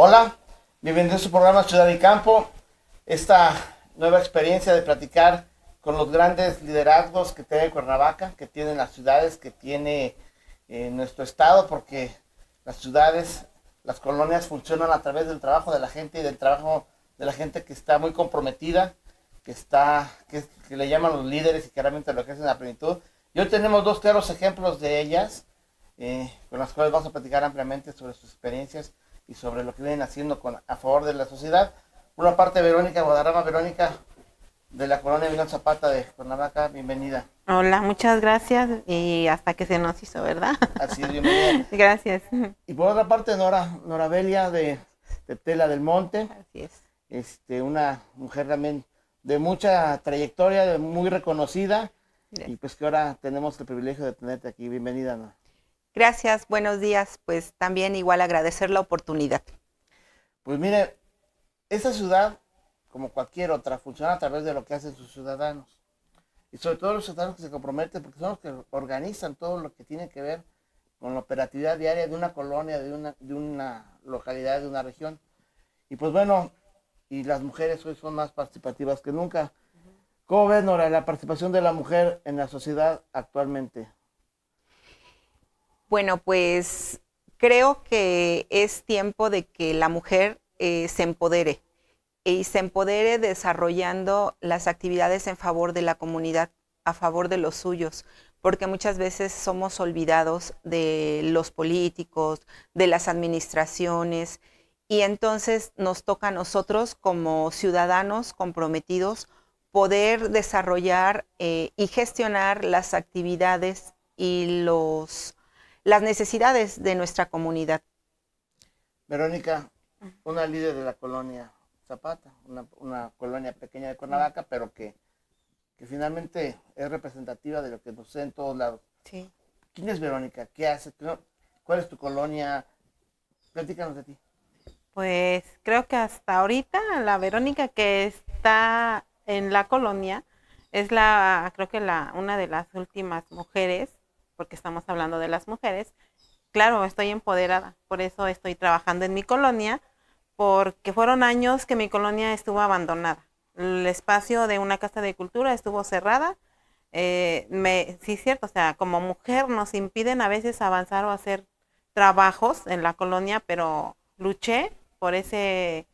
Hola, bienvenidos a su programa Ciudad y Campo. Esta nueva experiencia de platicar con los grandes liderazgos que tiene Cuernavaca, que tienen las ciudades, que tiene eh, nuestro estado, porque las ciudades, las colonias funcionan a través del trabajo de la gente y del trabajo de la gente que está muy comprometida, que está, que, le llaman los líderes y que realmente lo ejercen a plenitud. Y hoy tenemos dos claros ejemplos de ellas, eh, con las cuales vamos a platicar ampliamente sobre sus experiencias y sobre lo que vienen haciendo con, a favor de la sociedad. Por una parte, Verónica Guadarrama, Verónica de la colonia Milán Zapata de Cuernavaca, bienvenida. Hola, muchas gracias y hasta que se nos hizo, ¿verdad? Así es, gracias. Y por otra parte, Nora, Nora Belia de, Tela del Monte. Así es. Este, una mujer también de mucha trayectoria, muy reconocida. Y pues que ahora tenemos el privilegio de tenerte aquí. Bienvenida, Nora. Gracias, buenos días. Pues también igual agradecer la oportunidad. Pues mire, esta ciudad, como cualquier otra, funciona a través de lo que hacen sus ciudadanos. Y sobre todo los ciudadanos que se comprometen, porque son los que organizan todo lo que tiene que ver con la operatividad diaria de una colonia, de una, de una localidad, de una región. Y pues bueno, y las mujeres hoy son más participativas que nunca. ¿Cómo ven, Nora, la participación de la mujer en la sociedad actualmente? Bueno, pues creo que es tiempo de que la mujer eh, se empodere y se empodere desarrollando las actividades en favor de la comunidad, a favor de los suyos, porque muchas veces somos olvidados de los políticos, de las administraciones, y entonces nos toca a nosotros como ciudadanos comprometidos poder desarrollar eh, y gestionar las actividades y los las necesidades de nuestra comunidad. Verónica, una líder de la colonia Zapata, una, colonia pequeña de Cuernavaca, pero que, finalmente es representativa de lo que sucede en todos lados. Sí. ¿Quién es Verónica? ¿Qué hace? ¿Cuál es tu colonia? Platícanos de ti. Pues creo que hasta ahorita la Verónica que está en la colonia es la, creo que la, una de las últimas mujeres porque estamos hablando de las mujeres, claro, estoy empoderada, por eso estoy trabajando en mi colonia, porque fueron años que mi colonia estuvo abandonada. El espacio de una casa de cultura estuvo cerrada. Eh, sí, es cierto, o sea, como mujer nos impiden a veces avanzar o hacer trabajos en la colonia, pero luché por ese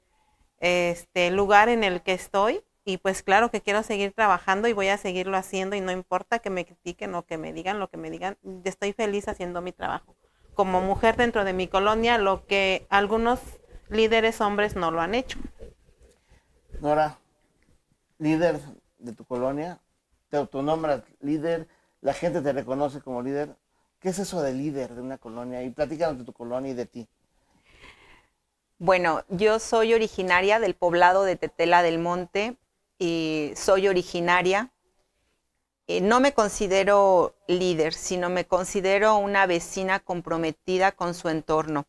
este, lugar en el que estoy y pues claro que quiero seguir trabajando y voy a seguirlo haciendo y no importa que me critiquen o que me digan lo que me digan, estoy feliz haciendo mi trabajo. Como mujer dentro de mi colonia, lo que algunos líderes hombres no lo han hecho. Nora, líder de tu colonia, te autonombras líder, la gente te reconoce como líder. ¿Qué es eso de líder de una colonia? Y platícanos de tu colonia y de ti. Bueno, yo soy originaria del poblado de Tetela del Monte, soy originaria. Eh, no me considero líder, sino me considero una vecina comprometida con su entorno.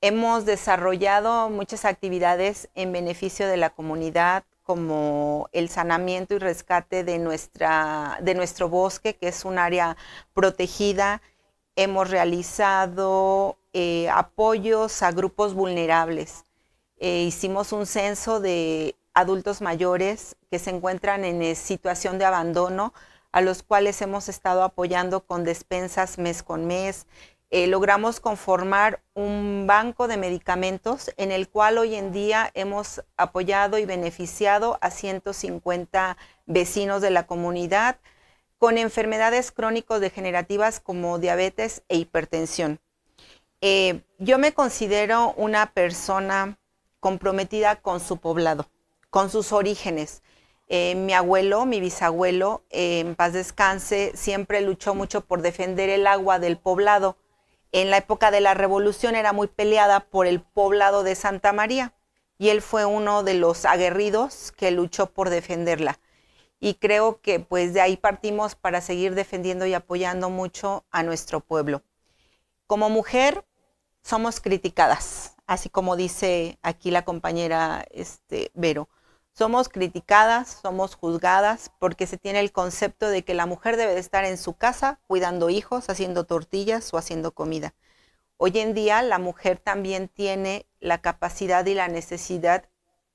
Hemos desarrollado muchas actividades en beneficio de la comunidad, como el sanamiento y rescate de, nuestra, de nuestro bosque, que es un área protegida. Hemos realizado eh, apoyos a grupos vulnerables. Eh, hicimos un censo de adultos mayores que se encuentran en eh, situación de abandono, a los cuales hemos estado apoyando con despensas mes con mes. Eh, logramos conformar un banco de medicamentos en el cual hoy en día hemos apoyado y beneficiado a 150 vecinos de la comunidad con enfermedades crónico-degenerativas como diabetes e hipertensión. Eh, yo me considero una persona comprometida con su poblado con sus orígenes. Eh, mi abuelo, mi bisabuelo, en paz descanse, siempre luchó mucho por defender el agua del poblado. En la época de la revolución era muy peleada por el poblado de Santa María y él fue uno de los aguerridos que luchó por defenderla. Y creo que pues de ahí partimos para seguir defendiendo y apoyando mucho a nuestro pueblo. Como mujer somos criticadas, así como dice aquí la compañera este, Vero somos criticadas, somos juzgadas, porque se tiene el concepto de que la mujer debe de estar en su casa cuidando hijos, haciendo tortillas o haciendo comida. Hoy en día la mujer también tiene la capacidad y la necesidad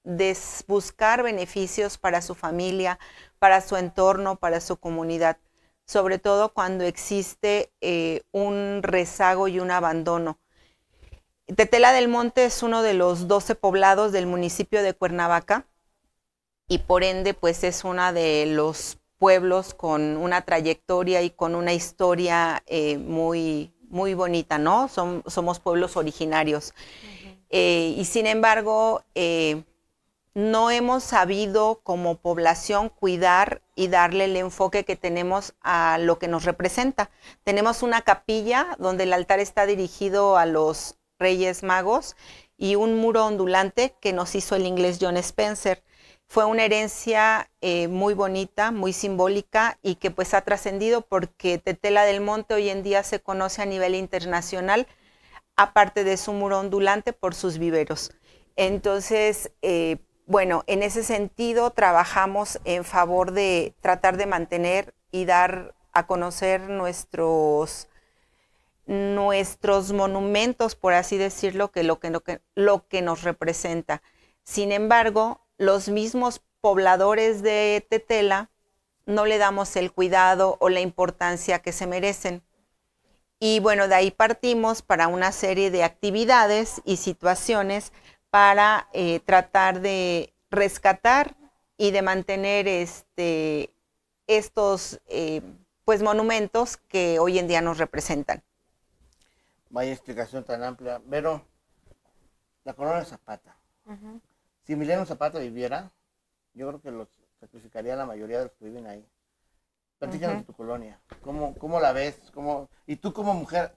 de buscar beneficios para su familia, para su entorno, para su comunidad, sobre todo cuando existe eh, un rezago y un abandono. Tetela del Monte es uno de los 12 poblados del municipio de Cuernavaca y por ende pues es uno de los pueblos con una trayectoria y con una historia eh, muy, muy bonita, ¿no? somos pueblos originarios. Eh, y sin embargo, eh, no hemos sabido como población cuidar y darle el enfoque que tenemos a lo que nos representa. Tenemos una capilla donde el altar está dirigido a los Reyes Magos y un muro ondulante que nos hizo el inglés John Spencer fue una herencia eh, muy bonita, muy simbólica y que pues ha trascendido porque Tetela del Monte hoy en día se conoce a nivel internacional, aparte de su muro ondulante, por sus viveros. Entonces, eh, bueno, en ese sentido trabajamos en favor de tratar de mantener y dar a conocer nuestros nuestros monumentos, por así decirlo, que lo que, lo que, lo que nos representa. Sin embargo, los mismos pobladores de Tetela no le damos el cuidado o la importancia que se merecen. Y bueno, de ahí partimos para una serie de actividades y situaciones para eh, tratar de rescatar y de mantener este, estos eh, pues monumentos que hoy en día nos representan. Vaya explicación tan amplia. pero la corona Zapata. Si Emiliano Zapata viviera, yo creo que los sacrificaría la mayoría de los que viven ahí. Platícanos de tu colonia. ¿Cómo, ¿Cómo la ves? ¿Cómo... ¿Y tú como mujer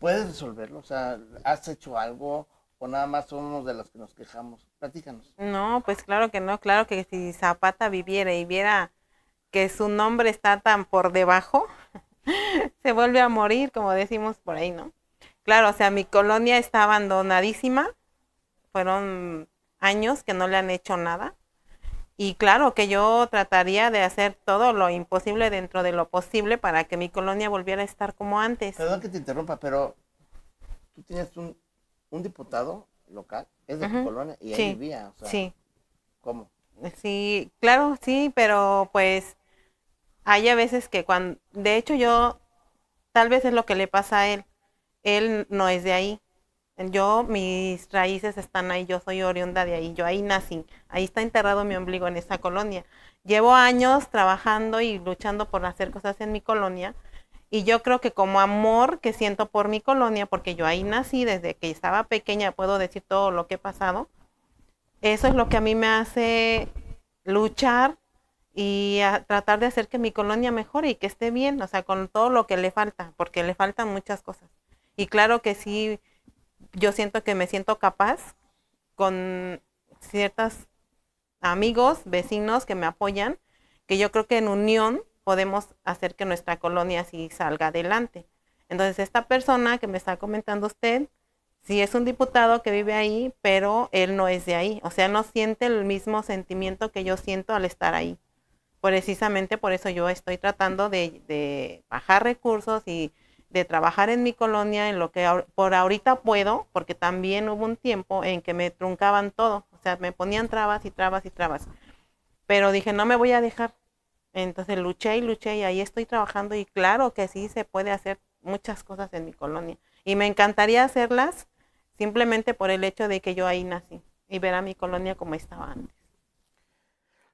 puedes resolverlo? O sea, ¿has hecho algo o nada más somos de los que nos quejamos? Platícanos. No, pues claro que no. Claro que si Zapata viviera y viera que su nombre está tan por debajo, se vuelve a morir, como decimos por ahí, ¿no? Claro, o sea, mi colonia está abandonadísima. Fueron años que no le han hecho nada. Y claro que yo trataría de hacer todo lo imposible dentro de lo posible para que mi colonia volviera a estar como antes. Perdón que te interrumpa, pero tú tienes un, un diputado local, es de tu colonia y él vivía. O sea, Sí, claro, sí, pero pues hay a veces que cuando, de hecho yo, tal vez es lo que le pasa a él, él no es de ahí, yo, mis raíces están ahí, yo soy oriunda de ahí, yo ahí nací, ahí está enterrado mi ombligo en esa colonia. Llevo años trabajando y luchando por hacer cosas en mi colonia y yo creo que como amor que siento por mi colonia, porque yo ahí nací desde que estaba pequeña, puedo decir todo lo que he pasado, eso es lo que a mí me hace luchar y tratar de hacer que mi colonia mejore y que esté bien, o sea, con todo lo que le falta, porque le faltan muchas cosas. Y claro que sí yo siento que me siento capaz con ciertos amigos, vecinos que me apoyan, que yo creo que en unión podemos hacer que nuestra colonia sí salga adelante. Entonces, esta persona que me está comentando usted, sí es un diputado que vive ahí, pero él no es de ahí. O sea, no siente el mismo sentimiento que yo siento al estar ahí. Precisamente por eso yo estoy tratando de, de bajar recursos y de trabajar en mi colonia, en lo que por ahorita puedo, porque también hubo un tiempo en que me truncaban todo, o sea, me ponían trabas y trabas y trabas. Pero dije, no me voy a dejar. Entonces luché y luché y ahí estoy trabajando y claro que sí se puede hacer muchas cosas en mi colonia. Y me encantaría hacerlas simplemente por el hecho de que yo ahí nací y ver a mi colonia como estaba antes.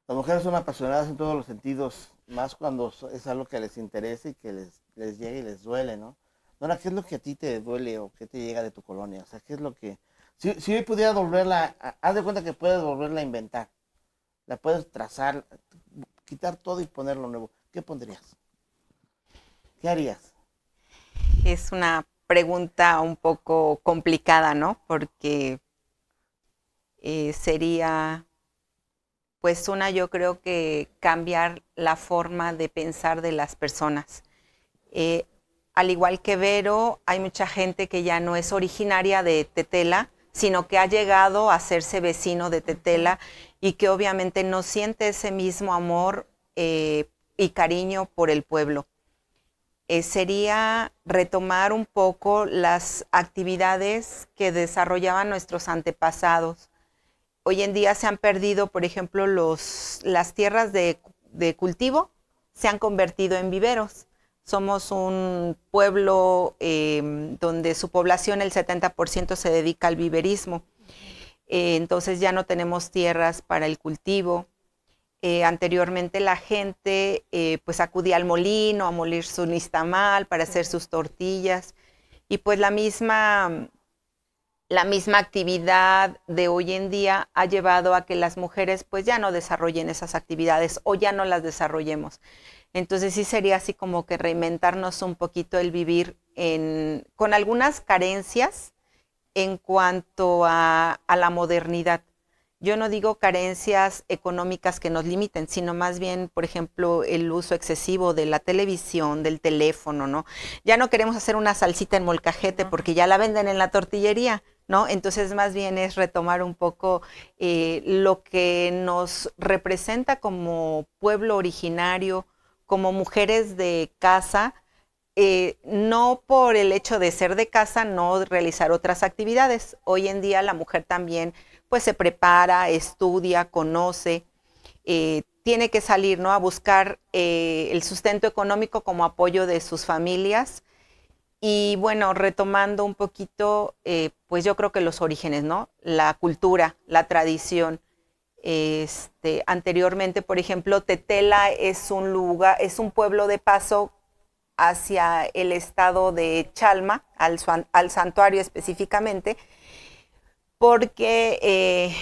Las mujeres son apasionadas en todos los sentidos, más cuando es algo que les interesa y que les les llega y les duele, ¿no? Nora, ¿qué es lo que a ti te duele o qué te llega de tu colonia? O sea, ¿qué es lo que... Si, si hoy pudiera volverla, haz de cuenta que puedes volverla a inventar. La puedes trazar, quitar todo y ponerlo nuevo. ¿Qué pondrías? ¿Qué harías? Es una pregunta un poco complicada, ¿no? Porque eh, sería, pues una, yo creo que cambiar la forma de pensar de las personas eh, al igual que Vero, hay mucha gente que ya no es originaria de Tetela, sino que ha llegado a hacerse vecino de Tetela y que obviamente no siente ese mismo amor eh, y cariño por el pueblo. Eh, sería retomar un poco las actividades que desarrollaban nuestros antepasados. Hoy en día se han perdido, por ejemplo, las tierras de cultivo, se han convertido en viveros. Somos un pueblo em, donde su población, el 70%, se dedica al viverismo. Eh, entonces ya no tenemos tierras para el cultivo. Eh, anteriormente la gente eh, pues acudía al molino a molir su nistamal para hacer sus tortillas. Y pues la misma, la misma actividad de hoy en día ha llevado a que las mujeres pues ya no desarrollen esas actividades o ya no las desarrollemos. Entonces sí sería así como que reinventarnos un poquito el vivir con algunas carencias en cuanto a, la modernidad. Yo no digo carencias económicas que nos limiten, sino más bien, por ejemplo, el uso excesivo de la televisión, del teléfono, ¿no? Ya no queremos hacer una salsita en molcajete porque ya la venden en la tortillería, ¿no? Entonces, más bien es retomar un poco eh, lo que nos representa como pueblo originario, como mujeres de casa, eh, no por el hecho de ser de casa, no realizar otras actividades. Hoy en día la mujer también pues se prepara, estudia, conoce, eh, tiene que salir ¿no? a buscar eh, el sustento económico como apoyo de sus familias. Y bueno, retomando un poquito, pues yo creo que los orígenes, ¿no? La cultura, la tradición, este, anteriormente, por ejemplo, Tetela es un lugar, es un pueblo de paso hacia el estado de Chalma, al, santuario específicamente, porque eh,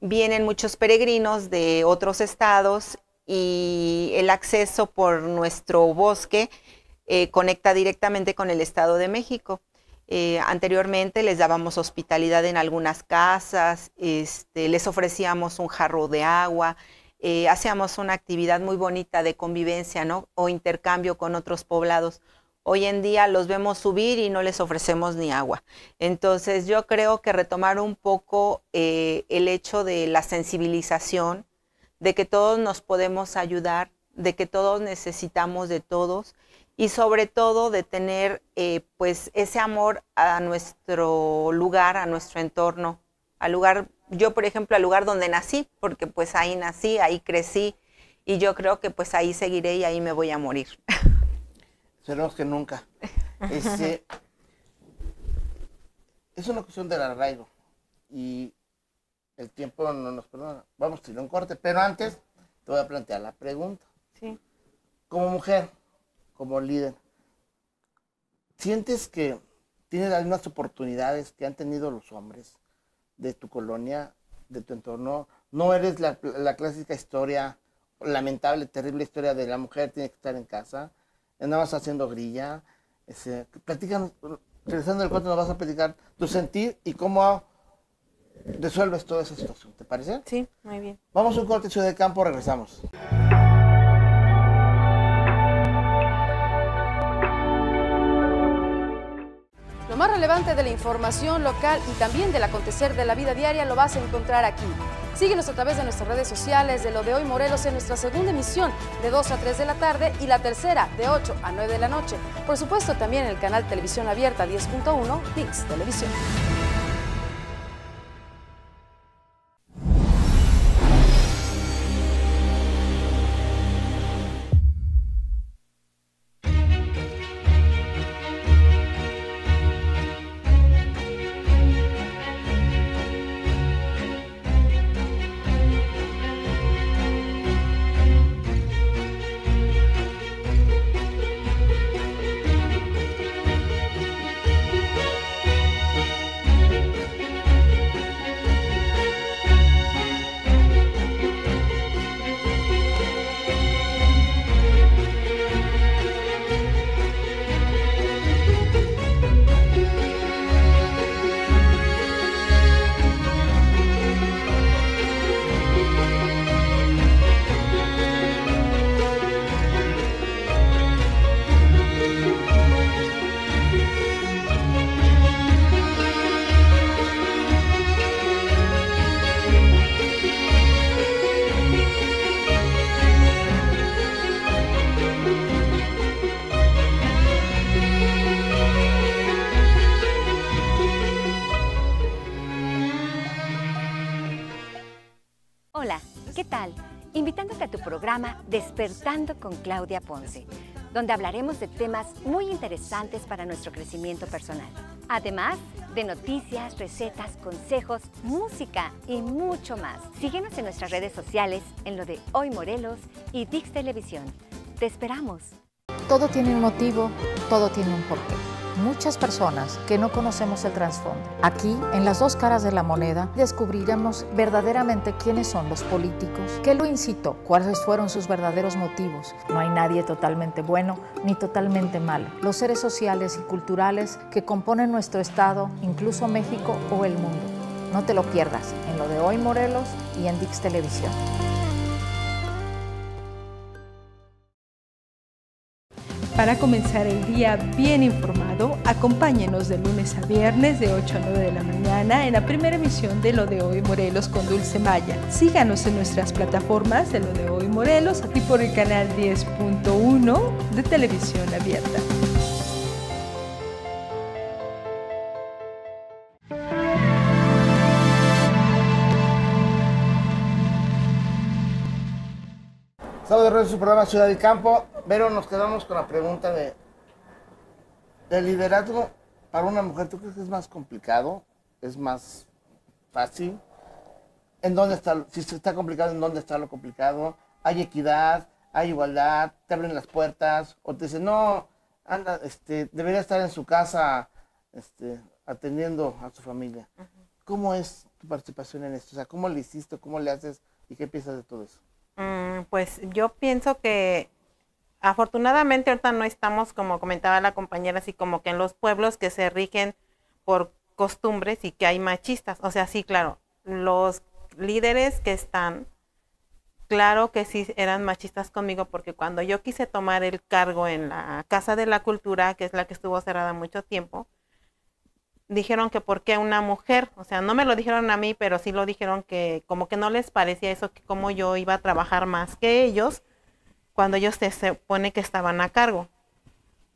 vienen muchos peregrinos de otros estados y el acceso por nuestro bosque eh, conecta directamente con el estado de México. Eh, anteriormente les dábamos hospitalidad en algunas casas, este, les ofrecíamos un jarro de agua, eh, hacíamos una actividad muy bonita de convivencia o intercambio con otros poblados. Hoy en día los vemos subir y no les ofrecemos ni agua. Entonces yo creo que retomar un poco eh, el hecho de la sensibilización, de que todos nos podemos ayudar, de que todos necesitamos de todos y sobre todo de tener eh, pues ese amor a nuestro lugar, a nuestro entorno, al lugar, yo por ejemplo, al lugar donde nací, porque pues ahí nací, ahí crecí y yo creo que pues ahí seguiré y ahí me voy a morir. Esperemos que nunca. Este, es una cuestión del arraigo y el tiempo no nos perdona. Vamos a un corte, pero antes te voy a plantear la pregunta. Sí. Como mujer, como líder, ¿sientes que tienes algunas oportunidades que han tenido los hombres de tu colonia, de tu entorno? No eres la, clásica historia, lamentable, terrible historia de la mujer tiene que estar en casa, andabas haciendo grilla. regresando al cuento, nos vas a platicar tu sentir y cómo resuelves toda esa situación, ¿te parece? Sí, muy bien. Vamos a un corte de campo, regresamos. más relevante de la información local y también del acontecer de la vida diaria lo vas a encontrar aquí. Síguenos a través de nuestras redes sociales de Lo de Hoy Morelos en nuestra segunda emisión de 2 a 3 de la tarde y la tercera de 8 a 9 de la noche. Por supuesto también en el canal Televisión Abierta 10.1 Dix Televisión. Despertando con Claudia Ponce, donde hablaremos de temas muy interesantes para nuestro crecimiento personal. Además de noticias, recetas, consejos, música y mucho más. Síguenos en nuestras redes sociales en lo de Hoy Morelos y Dix Televisión. Te esperamos. Todo tiene un motivo, todo tiene un porqué. Muchas personas que no conocemos el trasfondo. Aquí, en las dos caras de la moneda, descubriremos verdaderamente quiénes son los políticos, qué lo incitó, cuáles fueron sus verdaderos motivos. No hay nadie totalmente bueno ni totalmente malo. Los seres sociales y culturales que componen nuestro Estado, incluso México o el mundo. No te lo pierdas en lo de hoy Morelos y en Dix Televisión. Para comenzar el día bien informado, acompáñenos de lunes a viernes de 8 a 9 de la mañana en la primera emisión de Lo de Hoy Morelos con Dulce Maya. Síganos en nuestras plataformas de Lo de Hoy Morelos, y por el canal 10.1 de Televisión Abierta. de su programa Ciudad del Campo. Pero nos quedamos con la pregunta de. ¿El liderazgo para una mujer, tú crees que es más complicado? ¿Es más fácil? ¿En dónde está? Si está complicado, ¿en dónde está lo complicado? ¿Hay equidad? ¿Hay igualdad? ¿Te abren las puertas? ¿O te dicen, no, anda, este, debería estar en su casa este, atendiendo a su familia? ¿Cómo es tu participación en esto? O sea, ¿cómo le hiciste? ¿Cómo le haces? ¿Y qué piensas de todo eso? Mm, pues yo pienso que afortunadamente ahorita no estamos, como comentaba la compañera, así como que en los pueblos que se rigen por costumbres y que hay machistas. O sea, sí, claro, los líderes que están, claro que sí eran machistas conmigo porque cuando yo quise tomar el cargo en la Casa de la Cultura, que es la que estuvo cerrada mucho tiempo, dijeron que por qué una mujer, o sea, no me lo dijeron a mí, pero sí lo dijeron que como que no les parecía eso, que como yo iba a trabajar más que ellos cuando ellos se supone que estaban a cargo.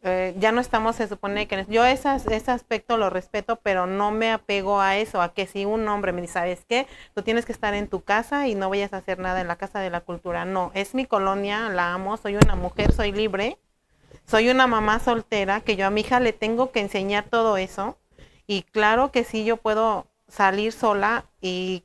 Eh, ya no estamos, se supone que yo esas, ese aspecto lo respeto, pero no me apego a eso, a que si un hombre me dice, ¿sabes qué? Tú tienes que estar en tu casa y no vayas a hacer nada en la casa de la cultura. No, es mi colonia, la amo, soy una mujer, soy libre, soy una mamá soltera, que yo a mi hija le tengo que enseñar todo eso y claro que sí, yo puedo salir sola y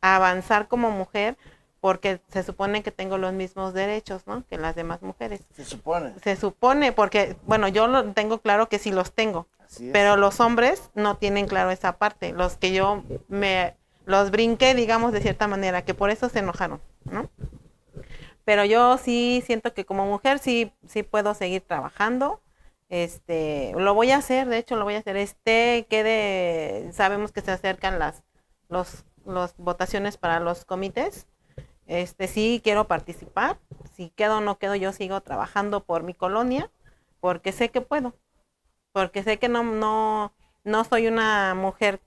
avanzar como mujer porque se supone que tengo los mismos derechos, ¿no? Que las demás mujeres. Se supone. Se supone porque, bueno, yo lo tengo claro que sí los tengo, pero los hombres no tienen claro esa parte, los que yo me los brinqué, digamos, de cierta manera, que por eso se enojaron, Pero yo sí siento que como mujer sí, sí puedo seguir trabajando, este, lo voy a hacer, de hecho lo voy a hacer, este, quede, sabemos que se acercan las los, votaciones para los comités, este, sí quiero participar, si quedo o no quedo, yo sigo trabajando por mi colonia, porque sé que puedo, porque sé que no, no, no soy una mujer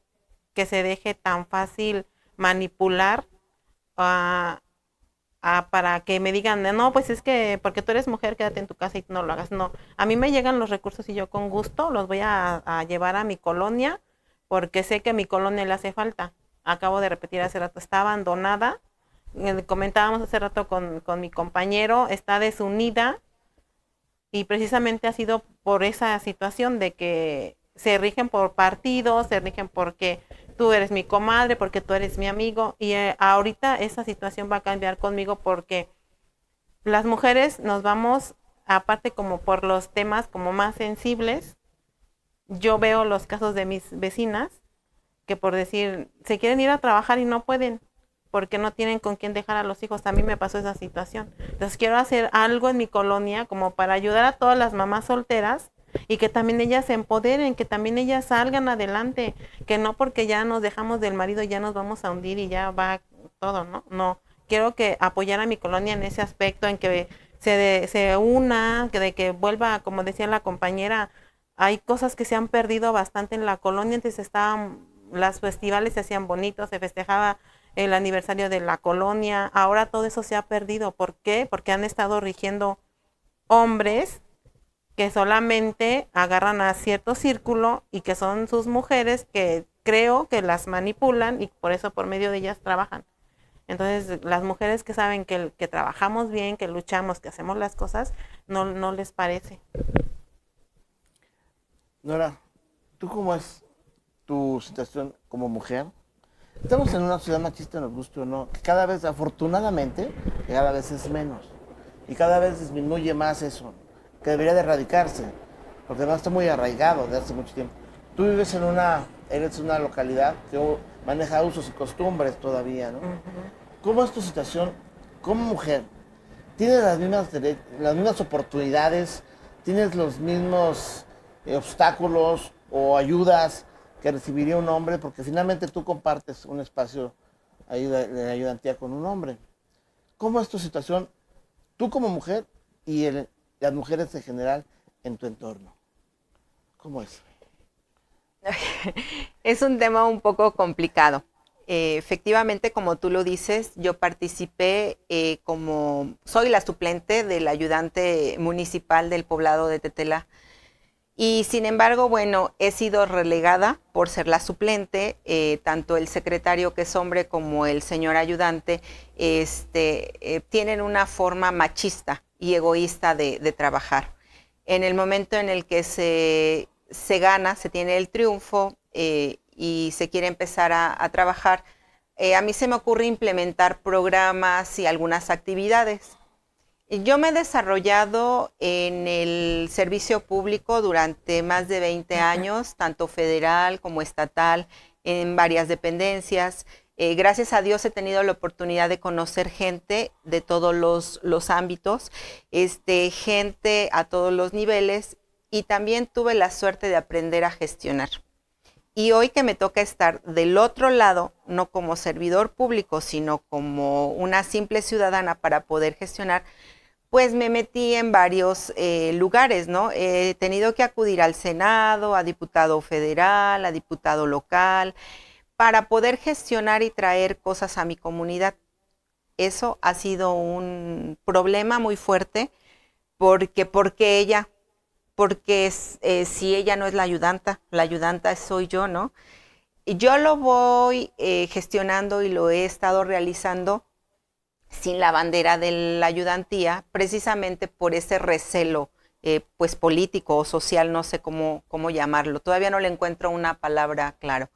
que se deje tan fácil manipular ah, Ah, para que me digan, no, pues es que porque tú eres mujer, quédate en tu casa y no lo hagas. No, a mí me llegan los recursos y yo con gusto los voy a, llevar a mi colonia porque sé que a mi colonia le hace falta. Acabo de repetir hace rato, está abandonada. Eh, comentábamos hace rato con, con mi compañero, está desunida y precisamente ha sido por esa situación de que se rigen por partidos, se rigen porque tú eres mi comadre, porque tú eres mi amigo. Y eh, ahorita esa situación va a cambiar conmigo porque las mujeres nos vamos, aparte como por los temas como más sensibles, yo veo los casos de mis vecinas que por decir, se quieren ir a trabajar y no pueden porque no tienen con quién dejar a los hijos. A mí me pasó esa situación. Entonces quiero hacer algo en mi colonia como para ayudar a todas las mamás solteras y que también ellas se empoderen, que también ellas salgan adelante, que no porque ya nos dejamos del marido ya nos vamos a hundir y ya va todo, ¿no? No, quiero que apoyar a mi colonia en ese aspecto, en que se, se una, que de que vuelva, como decía la compañera, hay cosas que se han perdido bastante en la colonia, antes estaban, las festivales se hacían bonitos, se festejaba el aniversario de la colonia, ahora todo eso se ha perdido, ¿por qué? Porque han estado rigiendo hombres que solamente agarran a cierto círculo y que son sus mujeres que creo que las manipulan y por eso por medio de ellas trabajan. Entonces, las mujeres que saben que, que trabajamos bien, que luchamos, que hacemos las cosas, no, les parece. Nora, ¿tú cómo es tu situación como mujer? Estamos en una ciudad machista, nos gusta o no, que cada vez, afortunadamente, cada vez es menos. Y cada vez disminuye más eso que debería de erradicarse, porque no está muy arraigado de hace mucho tiempo. Tú vives en una, eres una localidad que maneja usos y costumbres todavía, ¿no? ¿Cómo es tu situación como mujer? ¿Tienes las mismas, las mismas oportunidades? ¿Tienes los mismos eh, obstáculos o ayudas que recibiría un hombre? Porque finalmente tú compartes un espacio ayuda, de ayudantía con un hombre. ¿Cómo es tu situación, tú como mujer y el, las mujeres en general en tu entorno? ¿Cómo es? es un tema un poco complicado. Eh, efectivamente, como tú lo dices, yo participé eh, como, soy la suplente del ayudante municipal del poblado de Tetela y sin embargo, bueno, he sido relegada por ser la suplente, eh, tanto el secretario que es hombre como el señor ayudante, este, eh, tienen una forma machista y egoísta de, trabajar. En el momento en el que se, gana, se tiene el triunfo eh, y se quiere empezar a, a trabajar, a mí se me ocurre implementar programas y algunas actividades yo me he desarrollado en el servicio público durante más de 20 años, tanto federal como estatal, en varias dependencias. Eh, gracias a Dios he tenido la oportunidad de conocer gente de todos los, ámbitos, este, gente a todos los niveles y también tuve la suerte de aprender a gestionar. Y hoy que me toca estar del otro lado, no como servidor público, sino como una simple ciudadana para poder gestionar, pues me metí en varios eh, lugares, ¿no? He tenido que acudir al Senado, a diputado federal, a diputado local, para poder gestionar y traer cosas a mi comunidad. Eso ha sido un problema muy fuerte, porque, porque ella, porque eh, si ella no es la ayudanta, la ayudanta soy yo, ¿no? Y yo lo voy eh, gestionando y lo he estado realizando sin la bandera de la ayudantía, precisamente por ese recelo eh, pues político o social, no sé cómo, cómo llamarlo. Todavía no le encuentro una palabra claro.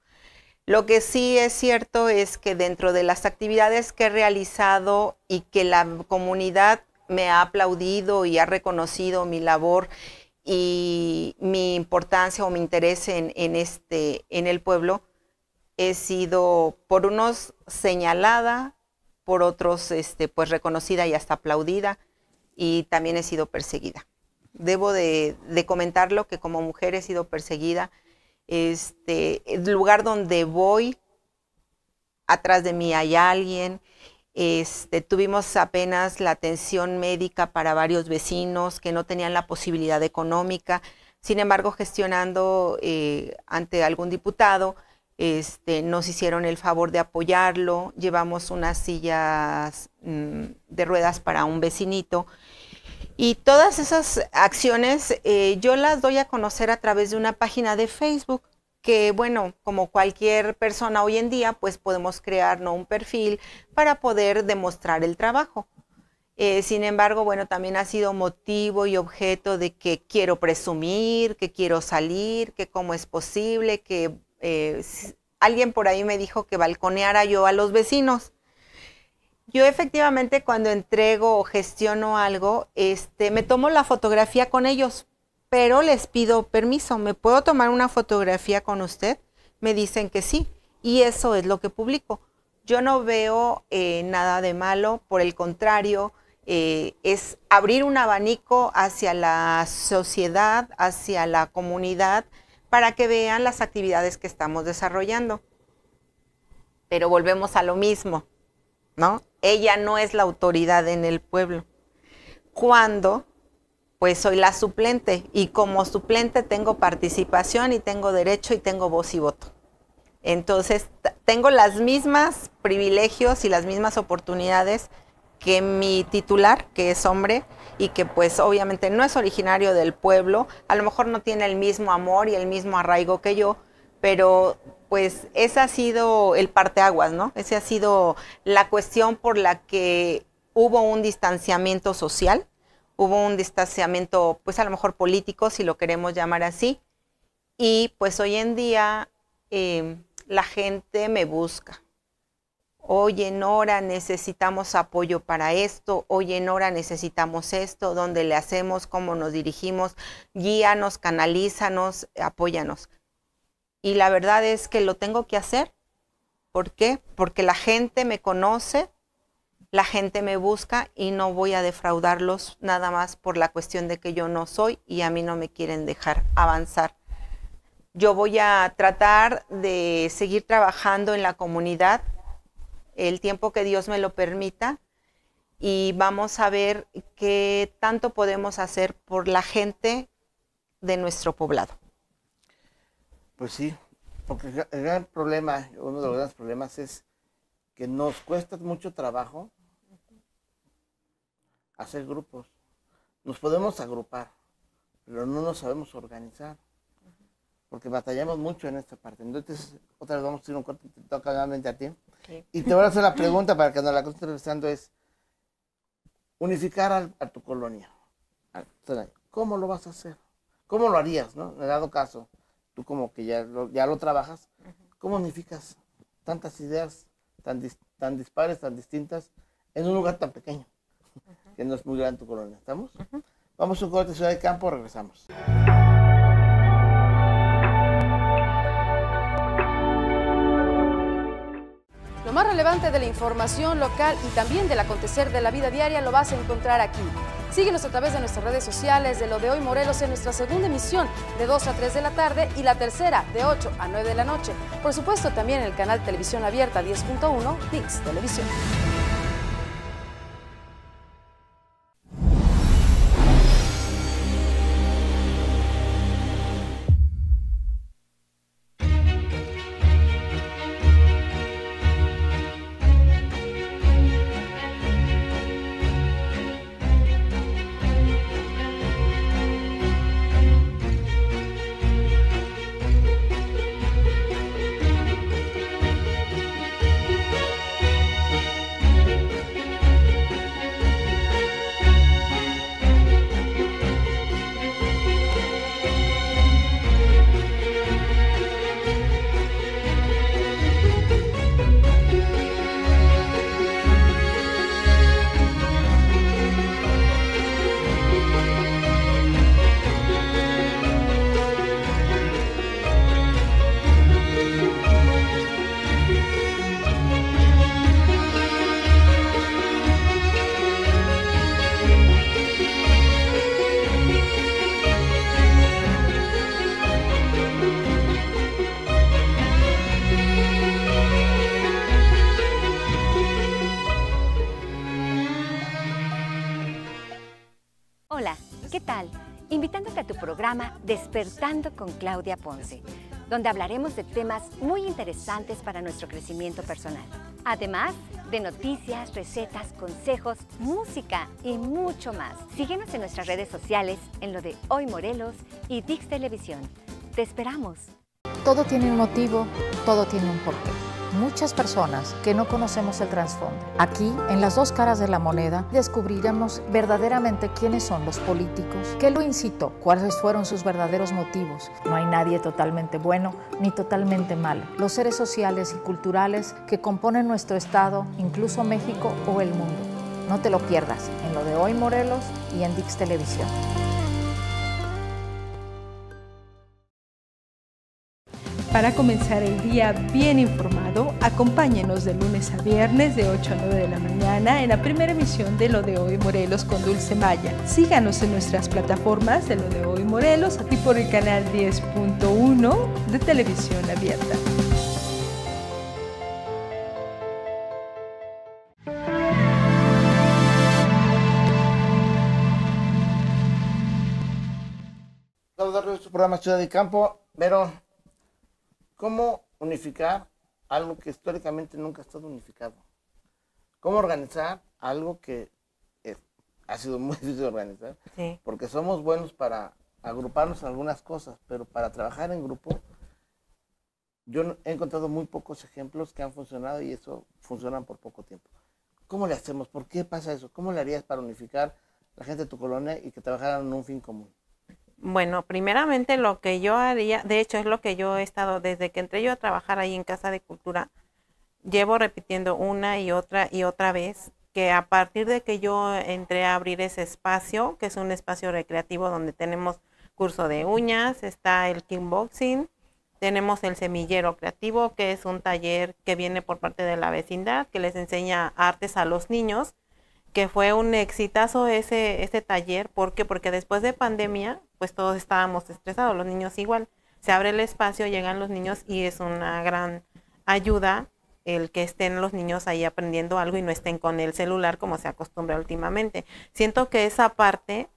Lo que sí es cierto es que dentro de las actividades que he realizado y que la comunidad me ha aplaudido y ha reconocido mi labor y mi importancia o mi interés en, en este, en el pueblo, he sido por unos señalada, por otros este, pues reconocida y hasta aplaudida y también he sido perseguida. Debo de, comentarlo que como mujer he sido perseguida. Este, el lugar donde voy, atrás de mí hay alguien. Este, tuvimos apenas la atención médica para varios vecinos que no tenían la posibilidad económica. Sin embargo, gestionando eh, ante algún diputado, este, nos hicieron el favor de apoyarlo, llevamos unas sillas mm, de ruedas para un vecinito. Y todas esas acciones eh, yo las doy a conocer a través de una página de Facebook, que bueno, como cualquier persona hoy en día, pues podemos crear un perfil para poder demostrar el trabajo. Eh, sin embargo, bueno, también ha sido motivo y objeto de que quiero presumir, que quiero salir, que cómo es posible, que eh, alguien por ahí me dijo que balconeara yo a los vecinos. Yo efectivamente cuando entrego o gestiono algo, este, me tomo la fotografía con ellos, pero les pido permiso, ¿me puedo tomar una fotografía con usted? Me dicen que sí, y eso es lo que publico. Yo no veo eh, nada de malo, por el contrario, eh, es abrir un abanico hacia la sociedad, hacia la comunidad, para que vean las actividades que estamos desarrollando. Pero volvemos a lo mismo, ¿no? Ella no es la autoridad en el pueblo. Cuando pues soy la suplente y como suplente tengo participación y tengo derecho y tengo voz y voto. Entonces, tengo las mismas privilegios y las mismas oportunidades que mi titular, que es hombre y que pues obviamente no es originario del pueblo, a lo mejor no tiene el mismo amor y el mismo arraigo que yo, pero pues ese ha sido el parteaguas, ¿no? Esa ha sido la cuestión por la que hubo un distanciamiento social, hubo un distanciamiento pues a lo mejor político, si lo queremos llamar así, y pues hoy en día eh, la gente me busca, hoy en hora necesitamos apoyo para esto, hoy en hora necesitamos esto, dónde le hacemos, cómo nos dirigimos, guíanos, canalízanos, apóyanos. Y la verdad es que lo tengo que hacer. ¿Por qué? Porque la gente me conoce, la gente me busca y no voy a defraudarlos nada más por la cuestión de que yo no soy y a mí no me quieren dejar avanzar. Yo voy a tratar de seguir trabajando en la comunidad el tiempo que Dios me lo permita y vamos a ver qué tanto podemos hacer por la gente de nuestro poblado. Pues sí, porque el gran problema, uno de los grandes problemas es que nos cuesta mucho trabajo hacer grupos. Nos podemos agrupar, pero no nos sabemos organizar porque batallamos mucho en esta parte. Entonces, otra vez vamos a hacer un corte, te toca nuevamente a ti. Y te voy a hacer la pregunta para que nos la contestando es unificar a, tu colonia. ¿Cómo lo vas a hacer? ¿Cómo lo harías, no? En el dado caso, tú como que ya lo, ya lo trabajas, ¿cómo unificas tantas ideas tan, tan dispares, tan distintas, en un lugar tan pequeño, que no es muy grande tu colonia? ¿Estamos? Vamos a un corte de Ciudad de Campo, regresamos. más relevante de la información local y también del acontecer de la vida diaria lo vas a encontrar aquí. Síguenos a través de nuestras redes sociales, de lo de hoy Morelos en nuestra segunda emisión de 2 a 3 de la tarde y la tercera de 8 a 9 de la noche. Por supuesto también en el canal Televisión Abierta 10.1 TIX Televisión. Hola, ¿qué tal? Invitándote a tu programa Despertando con Claudia Ponce, donde hablaremos de temas muy interesantes para nuestro crecimiento personal. Además de noticias, recetas, consejos, música y mucho más. Síguenos en nuestras redes sociales en lo de Hoy Morelos y Dix Televisión. Te esperamos. Todo tiene un motivo, todo tiene un porqué muchas personas que no conocemos el trasfondo. Aquí, en las dos caras de la moneda, descubriremos verdaderamente quiénes son los políticos, qué lo incitó, cuáles fueron sus verdaderos motivos. No hay nadie totalmente bueno ni totalmente malo. Los seres sociales y culturales que componen nuestro Estado, incluso México o el mundo. No te lo pierdas en lo de hoy Morelos y en Dix Televisión. Para comenzar el día bien informado. Acompáñenos de lunes a viernes de 8 a 9 de la mañana en la primera emisión de Lo de Hoy Morelos con Dulce Maya. Síganos en nuestras plataformas de Lo de Hoy Morelos, aquí por el canal 10.1 de Televisión Abierta. programa Ciudad de Campo, pero ¿cómo unificar algo que históricamente nunca ha estado unificado. ¿Cómo organizar algo que ha sido muy difícil organizar? Porque somos buenos para agruparnos en algunas cosas, pero para trabajar en grupo, yo he encontrado muy pocos ejemplos que han funcionado y eso funcionan por poco tiempo. ¿Cómo le hacemos? ¿Por qué pasa eso? ¿Cómo le harías para unificar la gente de tu colonia y que trabajaran en un fin común? Bueno, primeramente lo que yo haría, de hecho es lo que yo he estado desde que entré yo a trabajar ahí en Casa de Cultura, llevo repitiendo una y otra y otra vez que a partir de que yo entré a abrir ese espacio, que es un espacio recreativo donde tenemos curso de uñas, está el kickboxing, tenemos el semillero creativo, que es un taller que viene por parte de la vecindad, que les enseña artes a los niños que fue un exitazo ese, ese taller. ¿Por qué? Porque después de pandemia, pues todos estábamos estresados, los niños igual. Se abre el espacio, llegan los niños y es una gran ayuda el que estén los niños ahí aprendiendo algo y no estén con el celular como se acostumbra últimamente. Siento que esa parte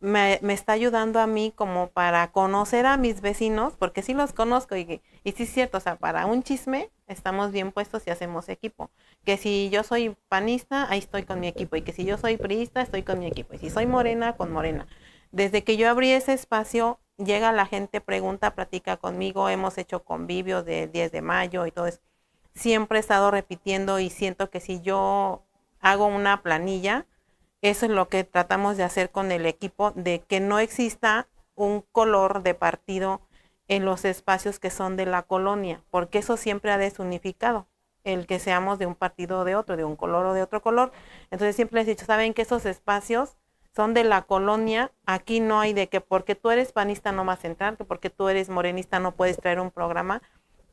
me, está ayudando a mí como para conocer a mis vecinos, porque sí los conozco y, y sí es cierto, o sea, para un chisme estamos bien puestos y hacemos equipo. Que si yo soy panista, ahí estoy con mi equipo, y que si yo soy priista, estoy con mi equipo, y si soy morena, con morena. Desde que yo abrí ese espacio, llega la gente, pregunta, platica conmigo, hemos hecho convivios del 10 de mayo y todo eso. Siempre he estado repitiendo y siento que si yo hago una planilla, eso es lo que tratamos de hacer con el equipo, de que no exista un color de partido en los espacios que son de la colonia, porque eso siempre ha desunificado el que seamos de un partido o de otro, de un color o de otro color. Entonces siempre les he dicho, saben que esos espacios son de la colonia, aquí no hay de que porque tú eres panista no vas a entrar, porque tú eres morenista no puedes traer un programa.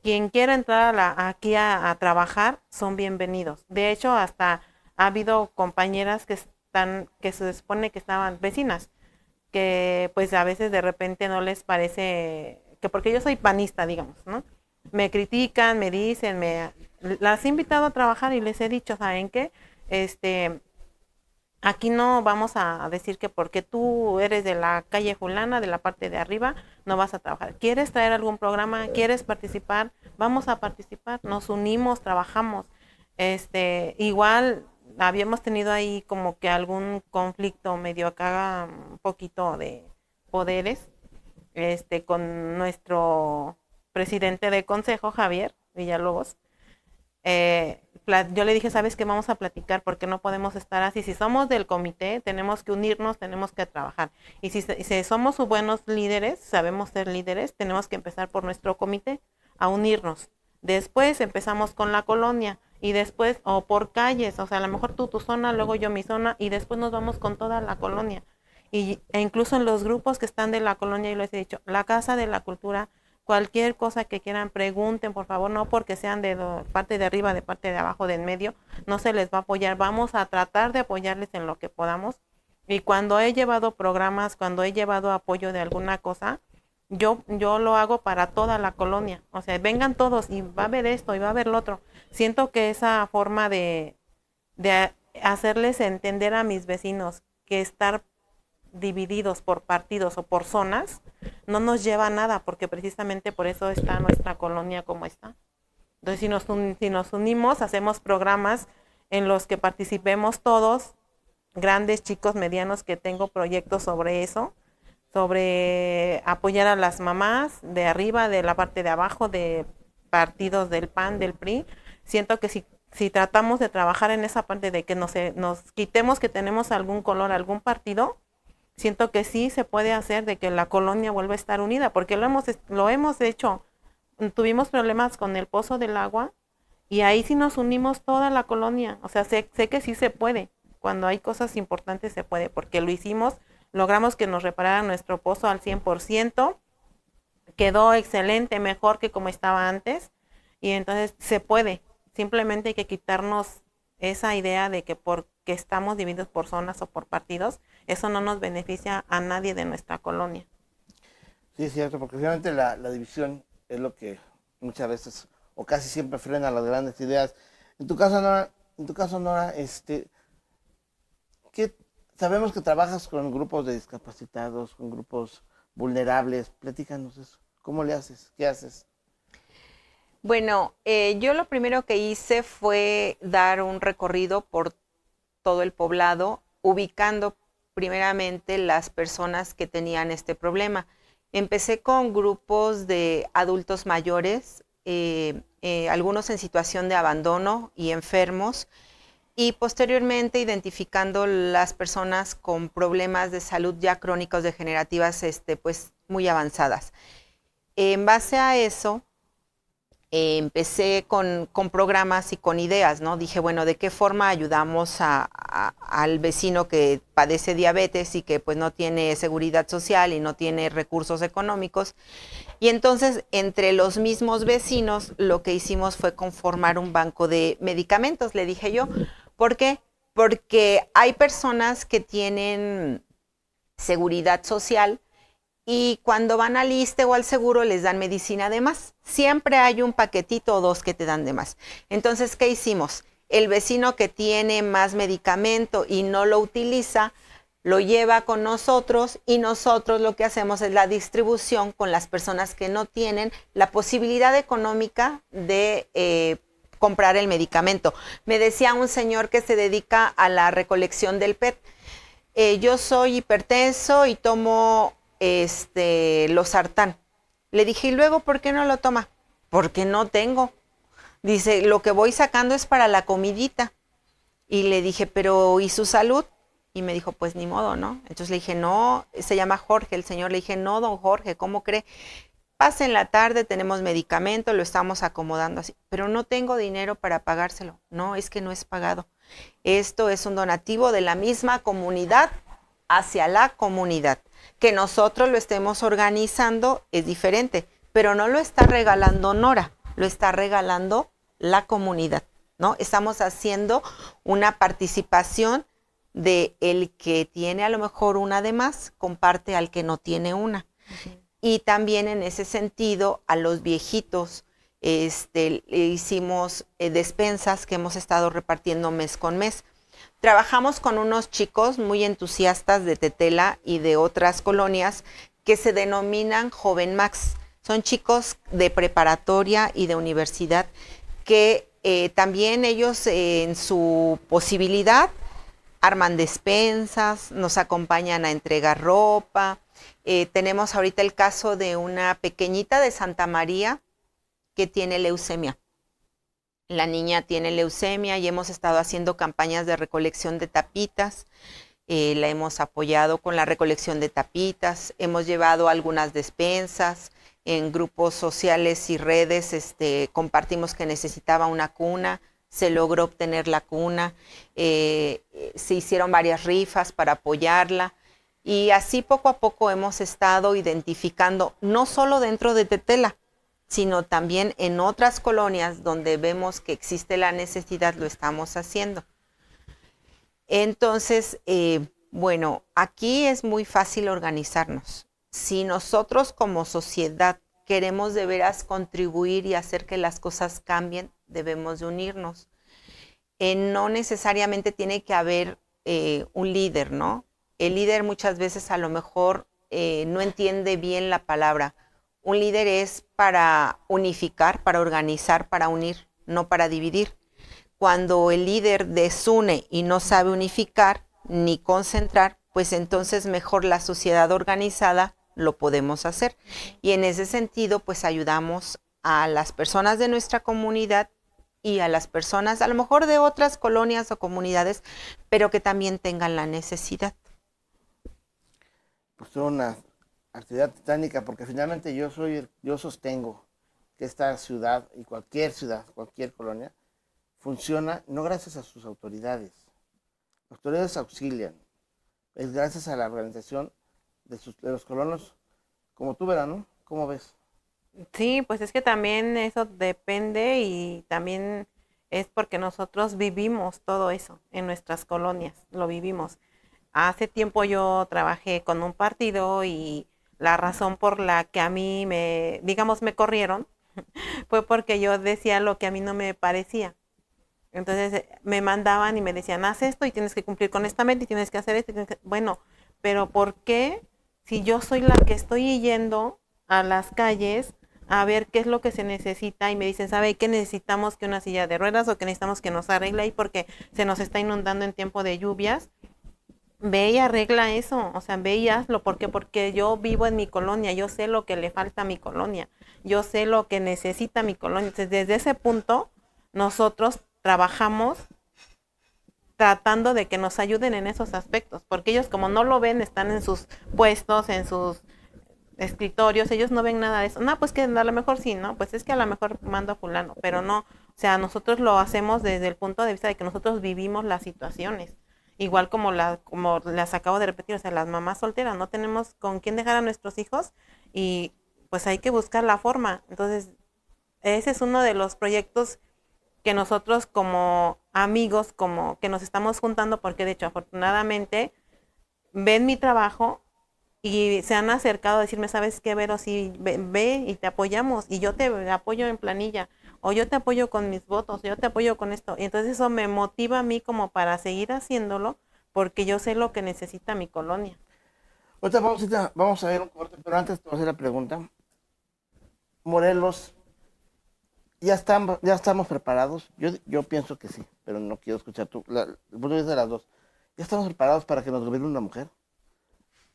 Quien quiera entrar a la, aquí a trabajar son bienvenidos. De hecho, hasta ha habido compañeras que que se supone que estaban vecinas, que pues a veces de repente no les parece, que porque yo soy panista, digamos, ¿no? Me critican, me dicen, me las he invitado a trabajar y les he dicho, ¿saben qué? Este, aquí no vamos a decir que porque tú eres de la calle Julana, de la parte de arriba, no vas a trabajar. ¿Quieres traer algún programa? ¿Quieres participar? Vamos a participar, nos unimos, trabajamos. Este, igual habíamos tenido ahí como que algún conflicto medio acá, un mm, poquito de poderes, este, con nuestro presidente de consejo, Javier Villalobos. Eh, yo le dije, ¿sabes qué? Vamos a platicar porque no podemos estar así. Si somos del comité, tenemos que unirnos, tenemos que trabajar. Y si somos buenos líderes, sabemos ser líderes, tenemos que empezar por nuestro comité a unirnos. Después empezamos con la colonia y después, o por calles, o sea, a lo mejor tú tu zona, luego yo mi zona, y después nos vamos con toda la colonia. Y, e incluso en los grupos que están de la colonia, y les he dicho, la Casa de la Cultura, cualquier cosa que quieran, pregunten, por favor, no porque sean de parte de arriba, de parte de abajo, de en medio, no se les va a apoyar, vamos a tratar de apoyarles en lo que podamos. Y cuando he llevado programas, cuando he llevado apoyo de alguna cosa, yo, yo lo hago para toda la colonia. O sea, vengan todos y va a ver esto y va a haber lo otro. Siento que esa forma de, de hacerles entender a mis vecinos que estar divididos por partidos o por zonas no nos lleva a nada, porque precisamente por eso está nuestra colonia como está. Entonces, si si nos unimos, hacemos programas en los que participemos todos, grandes, chicos, medianos, que tengo proyectos sobre eso, sobre apoyar a las mamás de arriba, de la parte de abajo, de partidos del PAN, del PRI. Siento que si, si tratamos de trabajar en esa parte de que nos, eh, nos quitemos que tenemos algún color, algún partido, siento que sí se puede hacer de que la colonia vuelva a estar unida, porque lo hemos, lo hemos hecho. Tuvimos problemas con el pozo del agua y ahí sí nos unimos toda la colonia. O sea, sé, sé que sí se puede. Cuando hay cosas importantes se puede, porque lo hicimos logramos que nos reparara nuestro pozo al 100%, quedó excelente, mejor que como estaba antes, y entonces se puede, simplemente hay que quitarnos esa idea de que porque estamos divididos por zonas o por partidos, eso no nos beneficia a nadie de nuestra colonia. Sí, es cierto, porque finalmente la, la división es lo que muchas veces o casi siempre frena las grandes ideas. En tu caso, Nora, en tu caso, Nora este, sabemos que trabajas con grupos de discapacitados, con grupos vulnerables. Platícanos eso. ¿Cómo le haces? ¿Qué haces? Bueno, eh, yo lo primero que hice fue dar un recorrido por todo el poblado, ubicando primeramente las personas que tenían este problema. Empecé con grupos de adultos mayores, eh, eh, algunos en situación de abandono y enfermos, y posteriormente identificando las personas con problemas de salud ya crónicos degenerativas este, pues, muy avanzadas. En base a eso, empecé con, programas y con ideas, ¿no? Dije, bueno, ¿de qué forma ayudamos al vecino que padece diabetes y que pues no tiene seguridad social y no tiene recursos económicos? Y entonces, entre los mismos vecinos, lo que hicimos fue conformar un banco de medicamentos, le dije yo, ¿Por qué? Porque hay personas que tienen seguridad social y cuando van al ISTE o al seguro les dan medicina de más. Siempre hay un paquetito o dos que te dan de más. Entonces, ¿qué hicimos? El vecino que tiene más medicamento y no lo utiliza, lo lleva con nosotros y nosotros lo que hacemos es la distribución con las personas que no tienen la posibilidad económica de eh, comprar el medicamento. Me decía un señor que se dedica a la recolección del PET. Eh, yo soy hipertenso y tomo este sartán. Le dije, ¿y luego por qué no lo toma? Porque no tengo. Dice, lo que voy sacando es para la comidita. Y le dije, pero ¿y su salud? Y me dijo, pues ni modo, ¿no? Entonces le dije, no, se llama Jorge, el señor. Le dije, no, don Jorge, ¿cómo cree? Pasen en la tarde, tenemos medicamento, lo estamos acomodando así, pero no tengo dinero para pagárselo. No, es que no es pagado. Esto es un donativo de la misma comunidad hacia la comunidad. Que nosotros lo estemos organizando es diferente, pero no lo está regalando Nora, lo está regalando la comunidad, ¿no? Estamos haciendo una participación de el que tiene a lo mejor una de más, comparte al que no tiene una y también en ese sentido a los viejitos este, le hicimos eh, despensas que hemos estado repartiendo mes con mes. Trabajamos con unos chicos muy entusiastas de Tetela y de otras colonias que se denominan Joven Max. Son chicos de preparatoria y de universidad que eh, también ellos eh, en su posibilidad arman despensas, nos acompañan a entregar ropa, eh, tenemos ahorita el caso de una pequeñita de Santa María que tiene leucemia. La niña tiene leucemia y hemos estado haciendo campañas de recolección de tapitas. Eh, la hemos apoyado con la recolección de tapitas, hemos llevado algunas despensas, en grupos sociales y redes este, compartimos que necesitaba una cuna, se logró obtener la cuna, eh, se hicieron varias rifas para apoyarla. Y así poco a poco hemos estado identificando, no solo dentro de Tetela, sino también en otras colonias donde vemos que existe la necesidad, lo estamos haciendo. Entonces, eh, bueno, aquí es muy fácil organizarnos. Si nosotros como sociedad queremos de veras contribuir y hacer que las cosas cambien, debemos de unirnos. Eh, no necesariamente tiene que haber eh, un líder, ¿no? El líder muchas veces a lo mejor eh, no entiende bien la palabra. Un líder es para unificar, para organizar, para unir, no para dividir. Cuando el líder desune y no sabe unificar ni concentrar, pues entonces mejor la sociedad organizada lo podemos hacer. Y en ese sentido, pues ayudamos a las personas de nuestra comunidad y a las personas, a lo mejor de otras colonias o comunidades, pero que también tengan la necesidad pues una actividad titánica, porque finalmente yo soy yo sostengo que esta ciudad y cualquier ciudad, cualquier colonia, funciona no gracias a sus autoridades. Las autoridades auxilian, es gracias a la organización de, sus, de los colonos, como tú verás, ¿no? ¿Cómo ves? Sí, pues es que también eso depende y también es porque nosotros vivimos todo eso en nuestras colonias, lo vivimos. Hace tiempo yo trabajé con un partido y la razón por la que a mí me, digamos, me corrieron fue porque yo decía lo que a mí no me parecía. Entonces eh, me mandaban y me decían, haz esto y tienes que cumplir con esta meta y tienes que hacer esto. Bueno, pero ¿por qué si yo soy la que estoy yendo a las calles a ver qué es lo que se necesita y me dicen, ¿sabe qué necesitamos que una silla de ruedas o que necesitamos que nos arregle ahí porque se nos está inundando en tiempo de lluvias ve y arregla eso, o sea, ve y hazlo, porque, porque yo vivo en mi colonia, yo sé lo que le falta a mi colonia, yo sé lo que necesita mi colonia. Entonces, desde ese punto, nosotros trabajamos tratando de que nos ayuden en esos aspectos, porque ellos como no lo ven, están en sus puestos, en sus escritorios, ellos no ven nada de eso. No, pues que a lo mejor sí, ¿no? Pues es que a lo mejor mando a fulano, pero no. O sea, nosotros lo hacemos desde el punto de vista de que nosotros vivimos las situaciones igual como, la, como las acabo de repetir, o sea, las mamás solteras, no tenemos con quién dejar a nuestros hijos y pues hay que buscar la forma. Entonces, ese es uno de los proyectos que nosotros como amigos, como que nos estamos juntando, porque de hecho afortunadamente ven mi trabajo y se han acercado a decirme, ¿sabes qué, Vero? Sí, ve y te apoyamos y yo te apoyo en planilla o yo te apoyo con mis votos, yo te apoyo con esto. Y entonces eso me motiva a mí como para seguir haciéndolo porque yo sé lo que necesita mi colonia. Ahorita vamos, a ver un corte, pero antes te voy a hacer la pregunta. Morelos, ya estamos, ya estamos preparados. Yo, pienso que sí, pero no quiero escuchar tú. La, el punto de las dos. ¿Ya estamos preparados para que nos gobierne una mujer?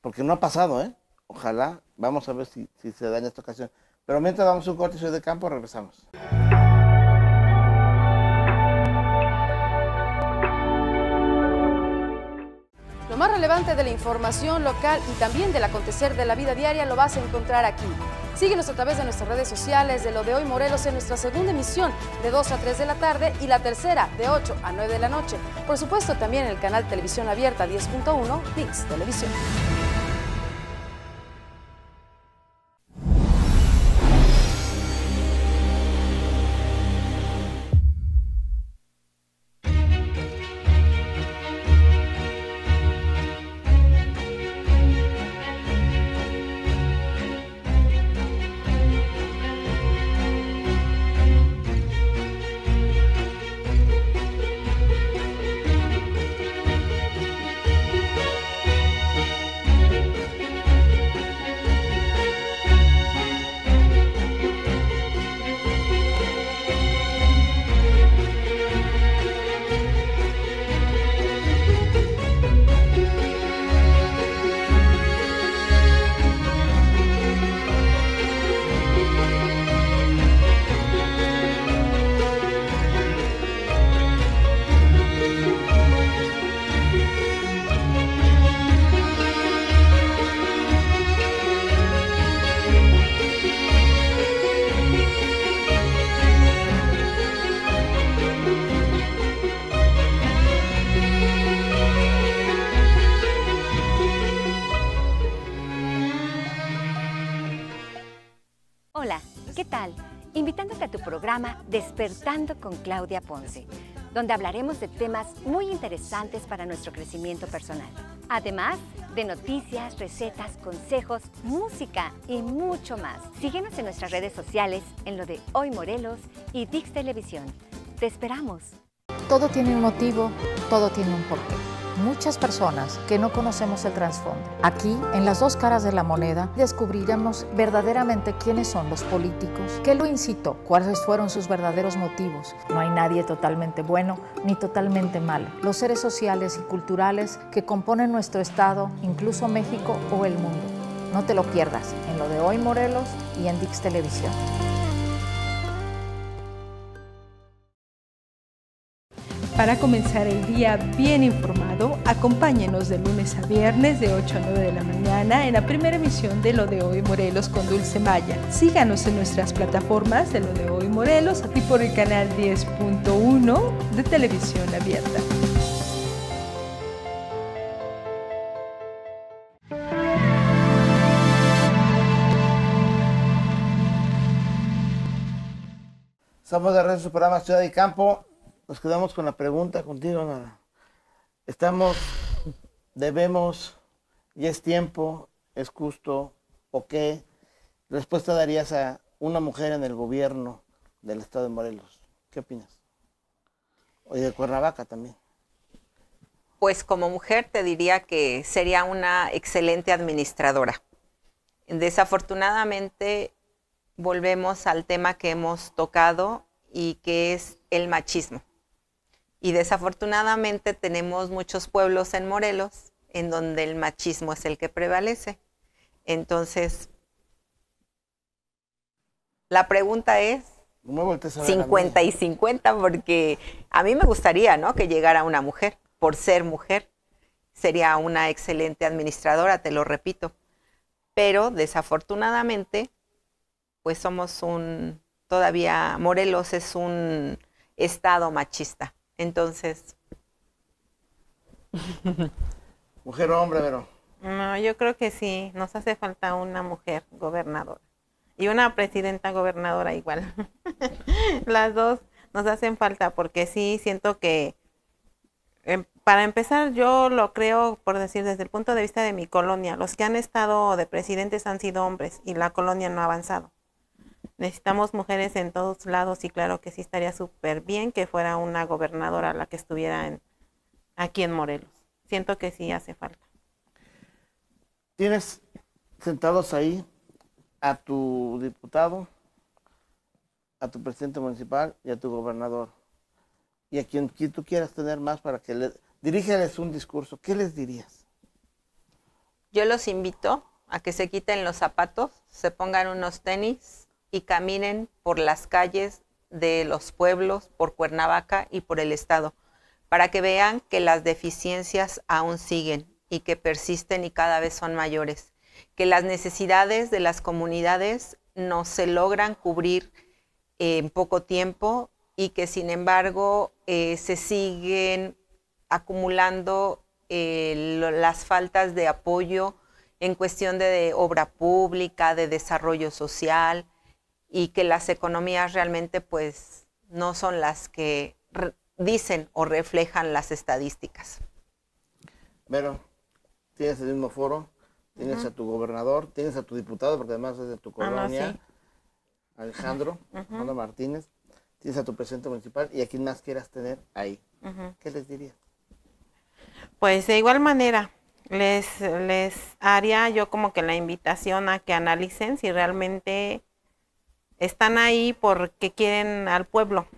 Porque no ha pasado, ¿eh? Ojalá. Vamos a ver si, se da en esta ocasión. Pero mientras damos un corte, soy de campo, regresamos. más relevante de la información local y también del acontecer de la vida diaria lo vas a encontrar aquí. Síguenos a través de nuestras redes sociales de Lo de Hoy Morelos en nuestra segunda emisión de 2 a 3 de la tarde y la tercera de 8 a 9 de la noche. Por supuesto también en el canal Televisión Abierta 10.1 VIX Televisión. Despertando con Claudia Ponce, donde hablaremos de temas muy interesantes para nuestro crecimiento personal. Además de noticias, recetas, consejos, música y mucho más. Síguenos en nuestras redes sociales en lo de Hoy Morelos y Dix Televisión. Te esperamos. Todo tiene un motivo, todo tiene un porqué. Muchas personas que no conocemos el trasfondo. Aquí, en las dos caras de la moneda, descubriremos verdaderamente quiénes son los políticos, qué lo incitó, cuáles fueron sus verdaderos motivos. No hay nadie totalmente bueno ni totalmente malo. Los seres sociales y culturales que componen nuestro Estado, incluso México o el mundo. No te lo pierdas en lo de hoy Morelos y en Dix Televisión. Para comenzar el día bien informado, acompáñenos de lunes a viernes de 8 a 9 de la mañana en la primera emisión de Lo de Hoy Morelos con Dulce Maya. Síganos en nuestras plataformas de Lo de Hoy Morelos y por el canal 10.1 de Televisión Abierta. Somos de Red programa Ciudad y Campo nos quedamos con la pregunta contigo, nada. Estamos, debemos, y es tiempo, es justo, o qué respuesta darías a una mujer en el gobierno del estado de Morelos. ¿Qué opinas? O de Cuernavaca también. Pues como mujer te diría que sería una excelente administradora. Desafortunadamente volvemos al tema que hemos tocado y que es el machismo. Y desafortunadamente tenemos muchos pueblos en Morelos en donde el machismo es el que prevalece. Entonces, la pregunta es, 50 y 50, porque a mí me gustaría ¿no? que llegara una mujer, por ser mujer. Sería una excelente administradora, te lo repito. Pero desafortunadamente, pues somos un, todavía Morelos es un estado machista. Entonces. Mujer o hombre, pero. No, yo creo que sí, nos hace falta una mujer gobernadora y una presidenta gobernadora igual. Las dos nos hacen falta porque sí siento que em, para empezar yo lo creo por decir desde el punto de vista de mi colonia, los que han estado de presidentes han sido hombres y la colonia no ha avanzado. Necesitamos mujeres en todos lados y claro que sí estaría súper bien que fuera una gobernadora la que estuviera aquí en Morelos. Siento que sí hace falta. Tienes sentados ahí a tu diputado, a tu presidente municipal y a tu gobernador. Y a quien, tú quieras tener más para que le un discurso. ¿Qué les dirías? Yo los invito a que se quiten los zapatos, se pongan unos tenis, y caminen por las calles de los pueblos, por Cuernavaca y por el Estado, para que vean que las deficiencias aún siguen y que persisten y cada vez son mayores, que las necesidades de las comunidades no se logran cubrir en poco tiempo y que sin embargo eh, se siguen acumulando eh, las faltas de apoyo en cuestión de obra pública, de desarrollo social, y que las economías realmente pues no son las que dicen o reflejan las estadísticas. Pero tienes el mismo foro, tienes a tu gobernador, tienes a tu diputado, porque además es de tu ah, colonia, Alejandro, Martínez, tienes a tu presidente municipal y a quien más quieras tener ahí. ¿Qué les diría? Pues de igual manera, les, les haría yo como que la invitación a que analicen si realmente están ahí porque quieren al pueblo,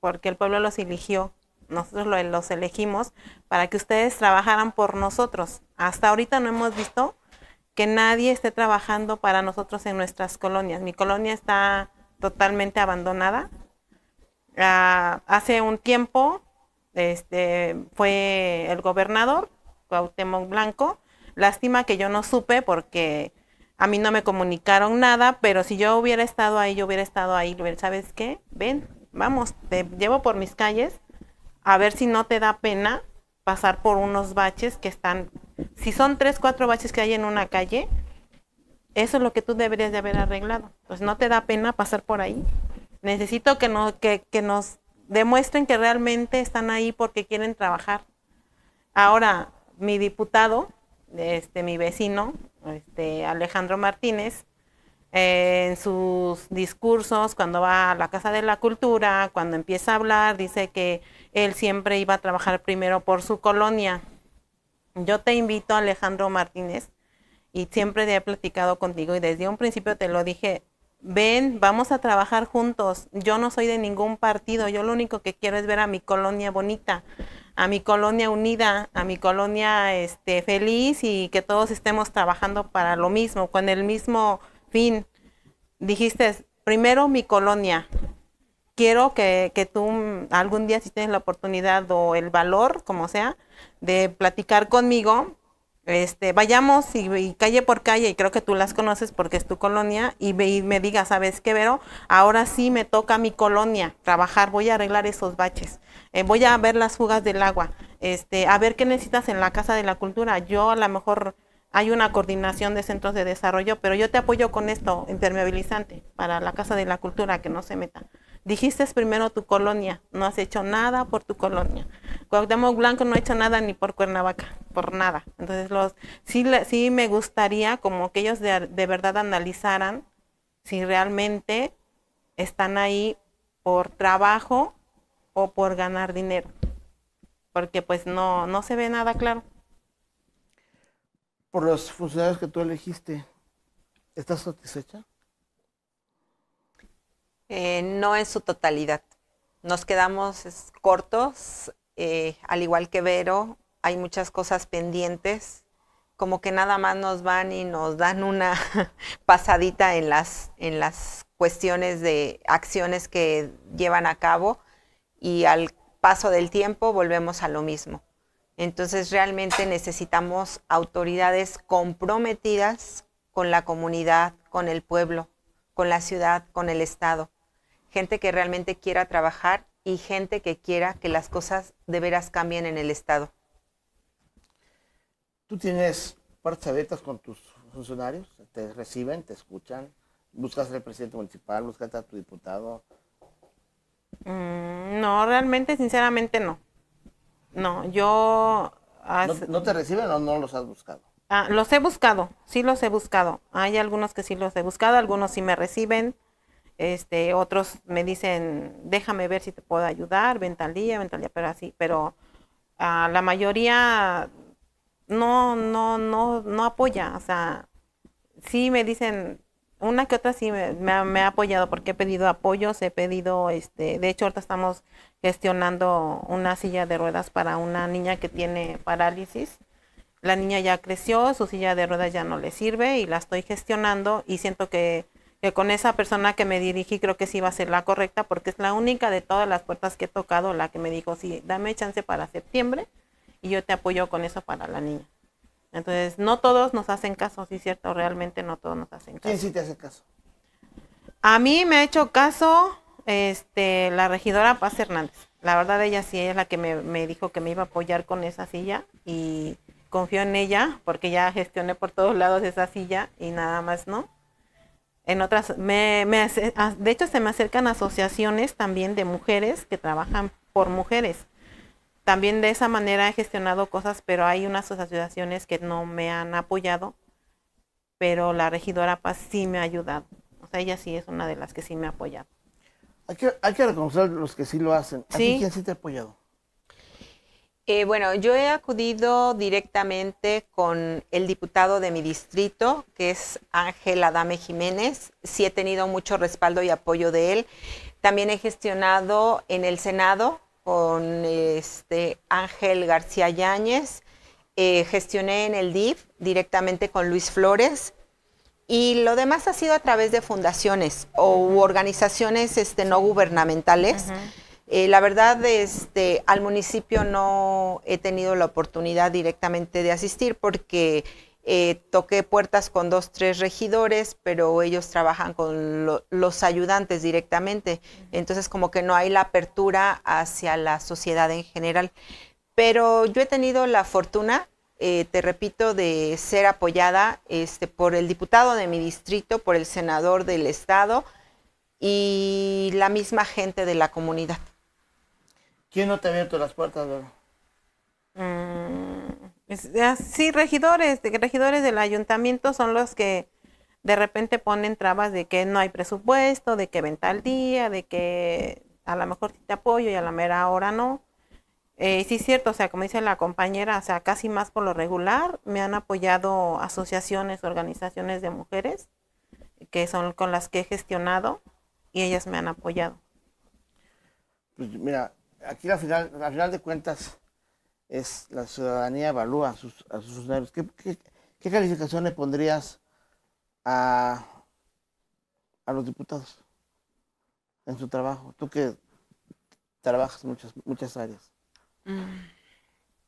porque el pueblo los eligió, nosotros los elegimos para que ustedes trabajaran por nosotros. Hasta ahorita no hemos visto que nadie esté trabajando para nosotros en nuestras colonias. Mi colonia está totalmente abandonada. Ah, hace un tiempo este, fue el gobernador, Cuauhtémoc Blanco. Lástima que yo no supe porque a mí no me comunicaron nada, pero si yo hubiera estado ahí, yo hubiera estado ahí, ¿sabes qué? Ven, vamos, te llevo por mis calles, a ver si no te da pena pasar por unos baches que están, si son tres, cuatro baches que hay en una calle, eso es lo que tú deberías de haber arreglado. Pues no te da pena pasar por ahí. Necesito que, que nos demuestren que realmente están ahí porque quieren trabajar. Ahora, mi diputado, este, mi vecino, este, Alejandro Martínez, eh, en sus discursos, cuando va a la Casa de la Cultura, cuando empieza a hablar, dice que él siempre iba a trabajar primero por su colonia. Yo te invito, Alejandro Martínez, y siempre he platicado contigo y desde un principio te lo dije, ven, vamos a trabajar juntos. Yo no soy de ningún partido, yo lo único que quiero es ver a mi colonia bonita, a mi colonia unida, a mi colonia este, feliz y que todos estemos trabajando para lo mismo, con el mismo fin. Dijiste, primero mi colonia. Quiero que, que tú algún día si tienes la oportunidad o el valor, como sea, de platicar conmigo, este, vayamos y, calle por calle, y creo que tú las conoces porque es tu colonia, y, me digas, ¿sabes qué, Vero? Ahora sí me toca mi colonia trabajar, voy a arreglar esos baches, eh, voy a ver las fugas del agua, este, a ver qué necesitas en la Casa de la Cultura. Yo a lo mejor hay una coordinación de centros de desarrollo, pero yo te apoyo con esto, impermeabilizante, para la Casa de la Cultura, que no se meta dijiste primero tu colonia, no has hecho nada por tu colonia. Cuauhtémoc Blanco no ha hecho nada ni por Cuernavaca, por nada. Entonces, los, sí, sí me gustaría como que ellos de, verdad analizaran si realmente están ahí por trabajo o por ganar dinero, porque pues no, no se ve nada claro. Por los funcionarios que tú elegiste, ¿estás satisfecha? Eh, no en su totalidad. Nos quedamos cortos, eh, al igual que Vero, hay muchas cosas pendientes, como que nada más nos van y nos dan una pasadita en las, en las cuestiones de acciones que llevan a cabo y al paso del tiempo volvemos a lo mismo. Entonces realmente necesitamos autoridades comprometidas con la comunidad, con el pueblo, con la ciudad, con el Estado gente que realmente quiera trabajar y gente que quiera que las cosas de veras cambien en el Estado. ¿Tú tienes puertas abiertas con tus funcionarios? ¿Te reciben, te escuchan? ¿Buscas al presidente municipal, buscas a tu diputado? Mm, no, realmente, sinceramente no. No, yo... ¿No, te reciben o no los has buscado? Ah, los he buscado, sí los he buscado. Hay algunos que sí los he buscado, algunos sí me reciben, este, otros me dicen, déjame ver si te puedo ayudar, ventalía, ventalía, pero así, pero ah, la mayoría no, no, no, no apoya, o sea, sí me dicen, una que otra sí me, ha, apoyado porque he pedido apoyos, he pedido, este, de hecho ahorita estamos gestionando una silla de ruedas para una niña que tiene parálisis. La niña ya creció, su silla de ruedas ya no le sirve y la estoy gestionando y siento que que con esa persona que me dirigí creo que sí va a ser la correcta porque es la única de todas las puertas que he tocado la que me dijo, sí, dame chance para septiembre y yo te apoyo con eso para la niña. Entonces, no todos nos hacen caso, sí es cierto, realmente no todos nos hacen caso. ¿Quién sí te hace caso? A mí me ha hecho caso este, la regidora Paz Hernández. La verdad, ella sí es la que me, me dijo que me iba a apoyar con esa silla y confío en ella porque ya gestioné por todos lados esa silla y nada más, ¿no? en otras, me, ah, de hecho se me acercan asociaciones también de mujeres que trabajan por mujeres. También de esa manera he gestionado cosas, pero hay unas asociaciones que no me han apoyado, pero la regidora Paz sí me ha ayudado. O sea, ella sí es una de las que sí me ha apoyado. Hay que, hay que reconocer los que sí lo hacen. ¿A ¿Sí? quién sí te ha apoyado? Eh, bueno, yo he acudido directamente con el diputado de mi distrito, que es Ángel Adame Jiménez. Sí he tenido mucho respaldo y apoyo de él. También he gestionado en el Senado con este, Ángel García Yáñez. Eh, gestioné en el DIF directamente con Luis Flores. Y lo demás ha sido a través de fundaciones o organizaciones este, no gubernamentales. Eh, la verdad, este, al municipio no he tenido la oportunidad directamente de asistir porque eh, toqué puertas con dos, tres regidores, pero ellos trabajan con los ayudantes directamente. Entonces, como que no hay la apertura hacia la sociedad en general. Pero yo he tenido la fortuna, eh, te repito, de ser apoyada este, por el diputado de mi distrito, por el senador del estado y la misma gente de la comunidad. ¿Quién no te ha abierto las puertas, verdad? Mm, ah, sí, regidores, regidores del ayuntamiento son los que de repente ponen trabas de que no hay presupuesto, de que venta al día, de que a lo mejor te apoyo y a la mera hora no. Eh, sí es cierto, o sea, como dice la compañera, o sea, casi más por lo regular me han apoyado asociaciones, organizaciones de mujeres, que son con las que he gestionado y ellas me han apoyado. Pues mira, aquí al final, de cuentas es la ciudadanía evalúa a sus, a usuarios. ¿Qué, calificaciones pondrías a, a los diputados en su trabajo? Tú que trabajas en muchas, muchas áreas. Mm,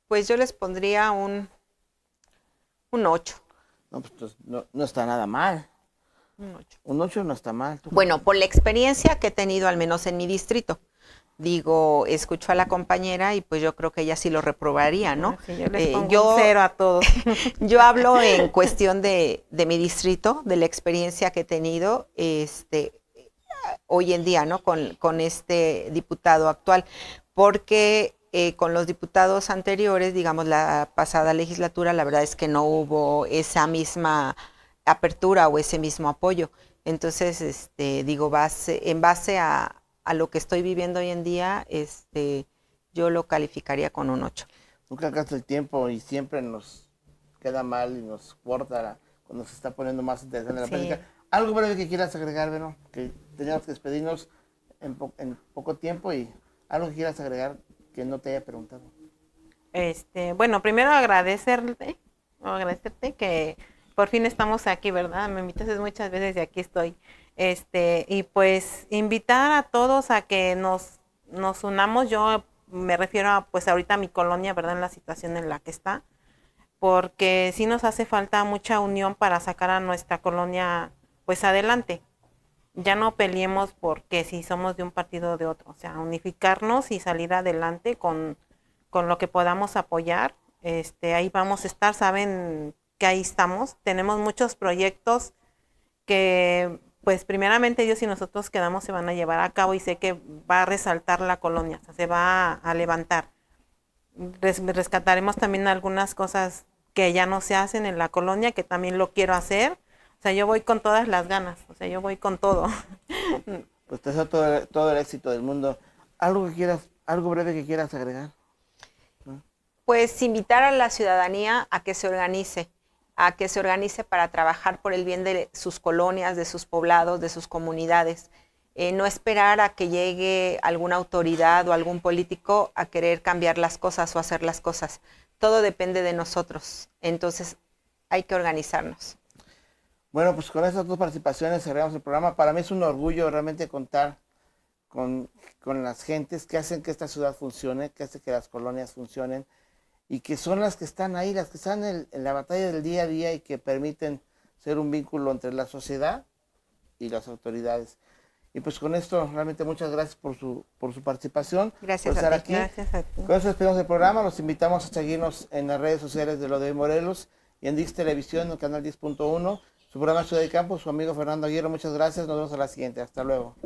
pues yo les pondría un, un 8. No, pues, pues está nada mal. Un Un 8 no está mal. Bueno, por la experiencia que he tenido al menos en mi distrito digo, escucho a la compañera y pues yo creo que ella sí lo reprobaría, ¿no? yo, les eh, pongo cero a todos. yo hablo en cuestión de, mi distrito, de la experiencia que he tenido este, hoy en día, ¿no? Con, con este diputado actual, porque eh, con los diputados anteriores, digamos, la pasada legislatura, la verdad es que no hubo esa misma apertura o ese mismo apoyo. Entonces, este, digo, base, en base a, a lo que estoy viviendo hoy en día, este, yo lo calificaría con un 8. Nunca alcanza el tiempo y siempre nos queda mal y nos corta cuando se está poniendo más interesante la sí. Algo breve que quieras agregar, Vero, que teníamos que despedirnos en, poco tiempo y algo que quieras agregar que no te haya preguntado. Este, bueno, primero agradecerte, agradecerte que por fin estamos aquí, ¿verdad? Me invitas muchas veces y aquí estoy. Este, y pues invitar a todos a que nos, nos unamos. Yo me refiero a pues ahorita a mi colonia, ¿verdad? En la situación en la que está. Porque sí nos hace falta mucha unión para sacar a nuestra colonia pues adelante. Ya no peleemos porque si somos de un partido o de otro. O sea, unificarnos y salir adelante con, con lo que podamos apoyar. Este, ahí vamos a estar, saben que ahí estamos. Tenemos muchos proyectos que pues primeramente Dios y nosotros quedamos se van a llevar a cabo y sé que va a resaltar la colonia, se va a, levantar. rescataremos también algunas cosas que ya no se hacen en la colonia, que también lo quiero hacer. O sea, yo voy con todas las ganas, o sea, yo voy con todo. Pues te deseo todo, el éxito del mundo. ¿Algo que quieras, algo breve que quieras agregar? Pues invitar a la ciudadanía a que se organice, a que se organice para trabajar por el bien de sus colonias, de sus poblados, de sus comunidades. Eh, no esperar a que llegue alguna autoridad o algún político a querer cambiar las cosas o hacer las cosas. Todo depende de nosotros. Entonces hay que organizarnos. Bueno, pues con estas dos participaciones cerramos el programa. Para mí es un orgullo realmente contar con, con las gentes que hacen que esta ciudad funcione, que hacen que las colonias funcionen y que son las que están ahí, las que están en, la batalla del día a día y que permiten ser un vínculo entre la sociedad y las autoridades. Y pues con esto, realmente muchas gracias por su, por su participación. Gracias por estar aquí. Gracias Con eso despedimos el programa. Los invitamos a seguirnos en las redes sociales de lo de Morelos y en Dix Televisión, en el canal 10.1. Su programa Ciudad de Campo, su amigo Fernando Aguirre. Muchas gracias. Nos vemos a la siguiente. Hasta luego.